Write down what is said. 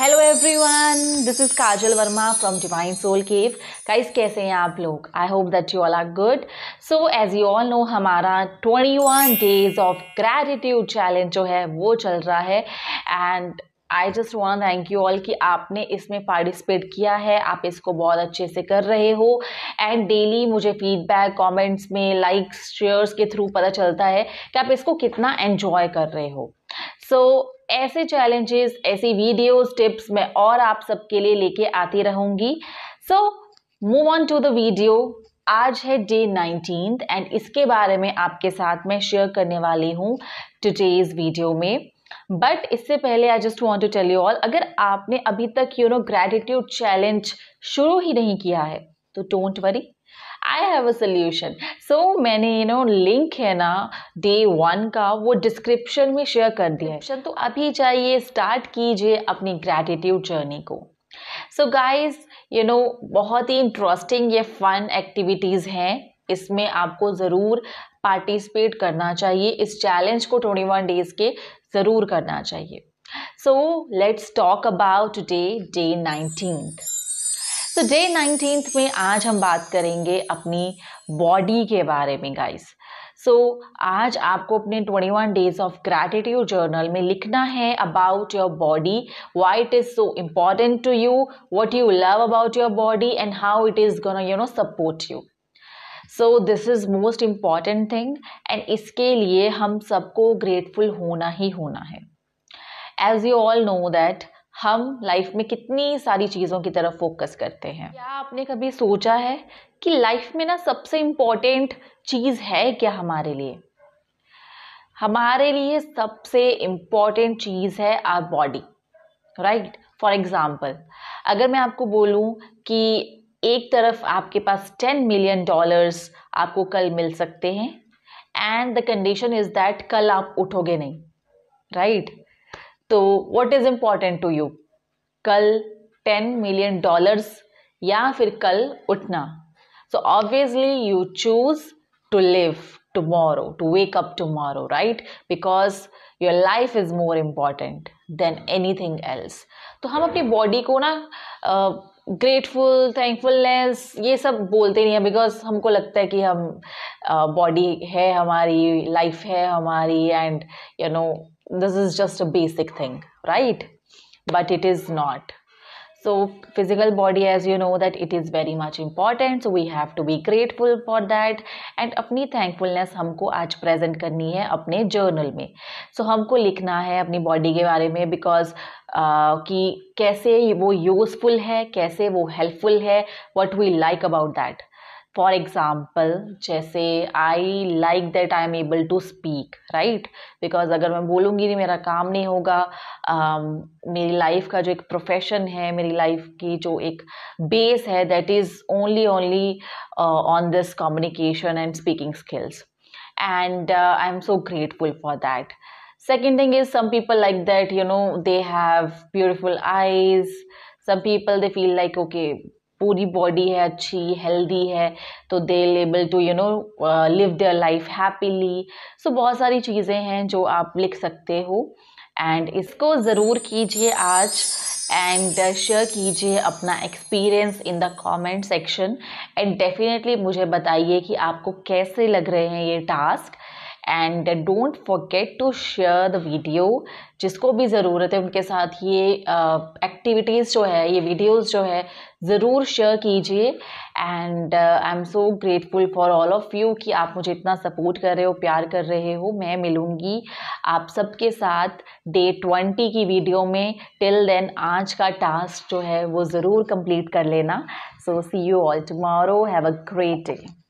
Hello everyone this is Kajal Verma from divine soul cave guys कैसे हैं आप लोग I hope that you all are good so as you all know हमारा 21 days of gratitude challenge जो है वो चल रहा है and I just want thank you all कि आपने इसमें पार्टिसिपेट किया है आप इसको बहुत अच्छे से कर रहे हो एंड डेली मुझे फीडबैक कॉमेंट्स में लाइक्स शेयर्स के थ्रू पता चलता है कि आप इसको कितना एन्जॉय कर रहे हो सो so, ऐसे चैलेंजेस ऐसी वीडियोस टिप्स मैं और आप सबके लिए लेके आती रहूंगी so move on to the video आज है डे नाइनटीन एंड इसके बारे में आपके साथ मैं शेयर करने वाली हूँ टुडेज वीडियो में बट इससे पहले I just want to tell you all अगर आपने अभी तक यू नो ग्रेटिट्यूड चैलेंज शुरू ही नहीं किया है तो don't worry I have a solution so मैंने यू नो लिंक है ना डे वन का वो डिस्क्रिप्शन में शेयर कर दिया है तो, तो अभी जाइए स्टार्ट कीजिए अपनी ग्रेटिट्यूड जर्नी को सो गाइज यू नो बहुत ही इंटरेस्टिंग ये फन एक्टिविटीज़ हैं इसमें आपको ज़रूर पार्टिसिपेट करना चाहिए इस चैलेंज को ट्वेंटी वन डेज़ के ज़रूर करना चाहिए so let's talk about day day nineteen so day nineteenth में आज हम बात करेंगे अपनी बॉडी के बारे में गाइस सो so, आज आपको अपने 21 डेज ऑफ ग्रैटिट्यूड जर्नल में लिखना है about your body why it is so important to you what you love about your body and how it is gonna you know support you so this is most important thing and इसके लिए हम सबको grateful होना ही होना है as you all know that हम life में कितनी सारी चीज़ों की तरफ फोकस करते हैं क्या आपने कभी सोचा है कि लाइफ में ना सबसे इम्पॉर्टेंट चीज़ है क्या हमारे लिए हमारे लिए सबसे इम्पॉर्टेंट चीज़ है our body right for example अगर मैं आपको बोलूँ कि एक तरफ आपके पास टेन मिलियन डॉलर्स आपको कल मिल सकते हैं and the condition is that कल आप उठोगे नहीं राइट right? तो what is important to you कल टेन मिलियन डॉलर्स या फिर कल उठना so obviously you choose to live to wake up up right because your life is more important than anything else तो हम अपनी body को ना ग्रेटफुल uh, थैंकफुलनेस ये सब बोलते नहीं हैं बिकॉज हमको लगता है कि हम बॉडी uh, है हमारी लाइफ है हमारी and you know this is just a basic thing right but it is not so physical body as you know that it is very much important so we have to be grateful for that and अपनी thankfulness हमको आज present करनी है अपने journal में so हमको लिखना है अपनी body के बारे में because uh, कि कैसे वो useful है कैसे वो helpful है what we like about that for example जैसे I like that I am able to speak right because अगर मैं बोलूँगी नहीं मेरा काम नहीं होगा um, मेरी लाइफ का जो एक प्रोफेशन है मेरी लाइफ की जो एक बेस है that is only only on this communication and speaking skills and I am so grateful for that second thing is some people like that you know they have beautiful eyes some people they feel like okay पूरी body है अच्छी healthy है तो they able to you know live their life happily सो बहुत सारी चीज़ें हैं जो आप लिख सकते हो एंड इसको ज़रूर कीजिए आज एंड शेयर uh, कीजिए अपना experience in the comment section and definitely मुझे बताइए कि आपको कैसे लग रहे हैं ये task and don't forget to share the video जिसको भी ज़रूरत है उनके साथ ये एक्टिविटीज़ uh, जो है ये वीडियोज़ जो है ज़रूर शेयर कीजिए and I am so grateful for all of you कि आप मुझे इतना सपोर्ट कर रहे हो प्यार कर रहे हो मैं मिलूँगी आप सबके साथ डे ट्वेंटी की वीडियो में टिल देन आज का टास्क जो है वो ज़रूर कंप्लीट कर लेना so see you all tomorrow have a great day